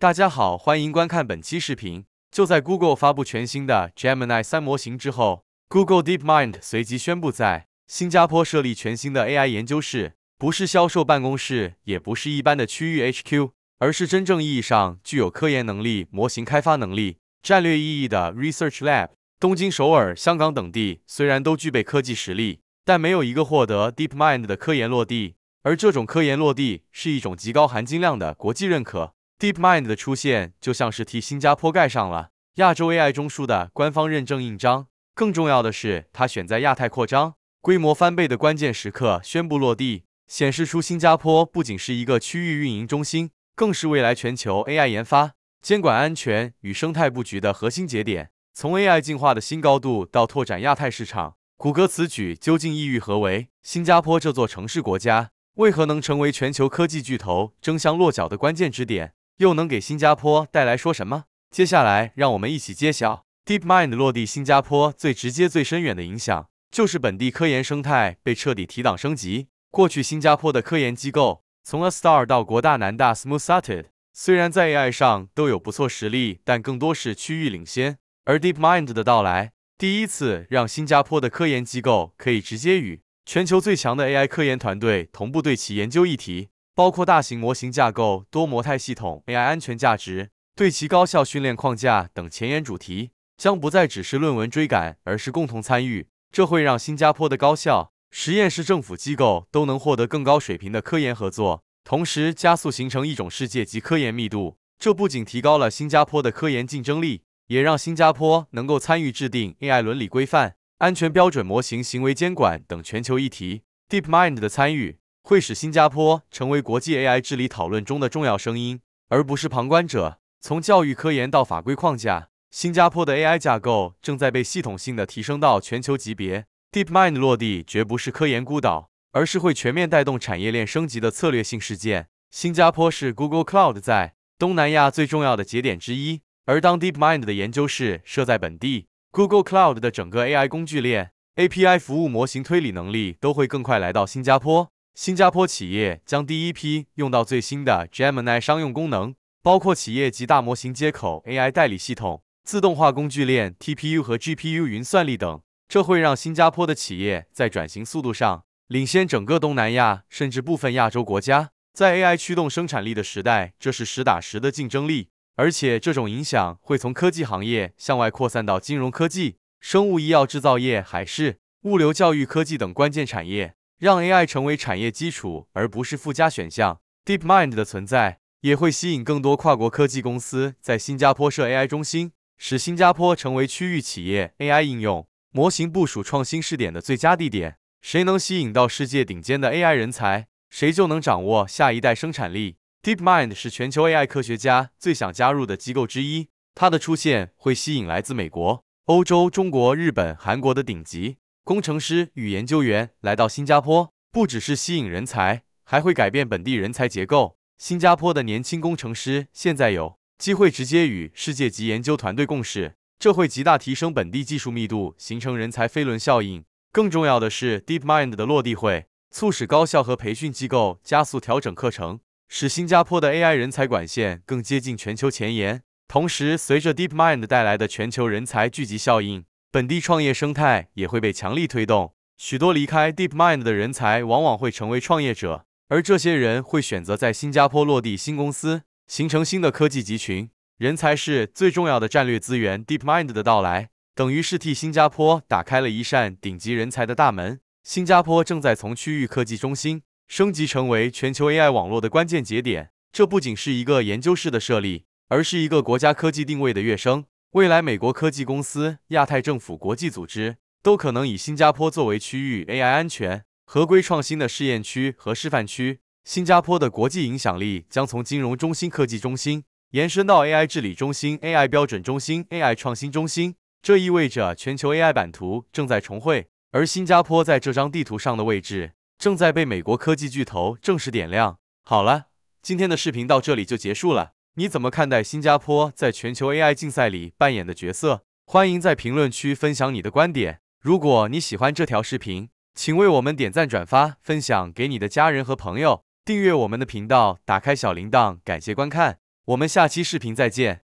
大家好，欢迎观看本期视频。就在 Google 发布全新的 Gemini 三模型之后，Google DeepMind 随即宣布在新加坡设立全新的 AI 研究室，不是销售办公室，也不是一般的区域 HQ，而是真正意义上具有科研能力、模型开发能力、战略意义的 Research Lab。东京、首尔、香港等地虽然都具备科技实力，但没有一个获得 DeepMind 的科研落地，而这种科研落地是一种极高含金量的国际认可。Deep Mind 的出现就像是替新加坡盖上了亚洲 AI 中枢的官方认证印章。更重要的是，它选在亚太扩张、规模翻倍的关键时刻宣布落地，显示出新加坡不仅是一个区域运营中心，更是未来全球 AI 研发、监管安全与生态布局的核心节点。从 AI 进化的新高度到拓展亚太市场，谷歌此举究竟意欲何为？新加坡这座城市国家为何能成为全球科技巨头争相落脚的关键支点？又能给新加坡带来说什么？接下来，让我们一起揭晓 Deep Mind 落地新加坡最直接、最深远的影响，就是本地科研生态被彻底提档升级。过去，新加坡的科研机构从 A Star 到国大、南大，Smooth s t a t e d 虽然在 AI 上都有不错实力，但更多是区域领先。而 Deep Mind 的到来，第一次让新加坡的科研机构可以直接与全球最强的 AI 科研团队同步对其研究议题。包括大型模型架构、多模态系统、AI 安全价值、对其高效训练框架等前沿主题，将不再只是论文追赶，而是共同参与。这会让新加坡的高校、实验室、政府机构都能获得更高水平的科研合作，同时加速形成一种世界级科研密度。这不仅提高了新加坡的科研竞争力，也让新加坡能够参与制定 AI 伦理规范、安全标准、模型行为监管等全球议题。DeepMind 的参与。会使新加坡成为国际 AI 治理讨论中的重要声音，而不是旁观者。从教育、科研到法规框架，新加坡的 AI 架构正在被系统性的提升到全球级别。DeepMind 落地绝不是科研孤岛，而是会全面带动产业链升级的策略性事件。新加坡是 Google Cloud 在东南亚最重要的节点之一，而当 DeepMind 的研究室设在本地，Google Cloud 的整个 AI 工具链、API 服务、模型推理能力都会更快来到新加坡。新加坡企业将第一批用到最新的 Gemini 商用功能，包括企业级大模型接口、AI 代理系统、自动化工具链、TPU 和 GPU 云算力等。这会让新加坡的企业在转型速度上领先整个东南亚，甚至部分亚洲国家。在 AI 驱动生产力的时代，这是实打实的竞争力。而且这种影响会从科技行业向外扩散到金融科技、生物医药、制造业、海事、物流、教育、科技等关键产业。让 AI 成为产业基础而不是附加选项。DeepMind 的存在也会吸引更多跨国科技公司在新加坡设 AI 中心，使新加坡成为区域企业 AI 应用模型部署创新试点的最佳地点。谁能吸引到世界顶尖的 AI 人才，谁就能掌握下一代生产力。DeepMind 是全球 AI 科学家最想加入的机构之一，它的出现会吸引来自美国、欧洲、中国、日本、韩国的顶级。工程师与研究员来到新加坡，不只是吸引人才，还会改变本地人才结构。新加坡的年轻工程师现在有机会直接与世界级研究团队共事，这会极大提升本地技术密度，形成人才飞轮效应。更重要的是，DeepMind 的落地会促使高校和培训机构加速调整课程，使新加坡的 AI 人才管线更接近全球前沿。同时，随着 DeepMind 带来的全球人才聚集效应。本地创业生态也会被强力推动，许多离开 Deep Mind 的人才往往会成为创业者，而这些人会选择在新加坡落地新公司，形成新的科技集群。人才是最重要的战略资源，Deep Mind 的到来等于是替新加坡打开了一扇顶级人才的大门。新加坡正在从区域科技中心升级成为全球 AI 网络的关键节点，这不仅是一个研究室的设立，而是一个国家科技定位的跃升。未来，美国科技公司、亚太政府、国际组织都可能以新加坡作为区域 AI 安全合规创新的试验区和示范区。新加坡的国际影响力将从金融中心、科技中心延伸到 AI 治理中心、AI 标准中心、AI 创新中心。这意味着全球 AI 版图正在重绘，而新加坡在这张地图上的位置正在被美国科技巨头正式点亮。好了，今天的视频到这里就结束了。你怎么看待新加坡在全球 AI 竞赛里扮演的角色？欢迎在评论区分享你的观点。如果你喜欢这条视频，请为我们点赞、转发、分享给你的家人和朋友，订阅我们的频道，打开小铃铛。感谢观看，我们下期视频再见。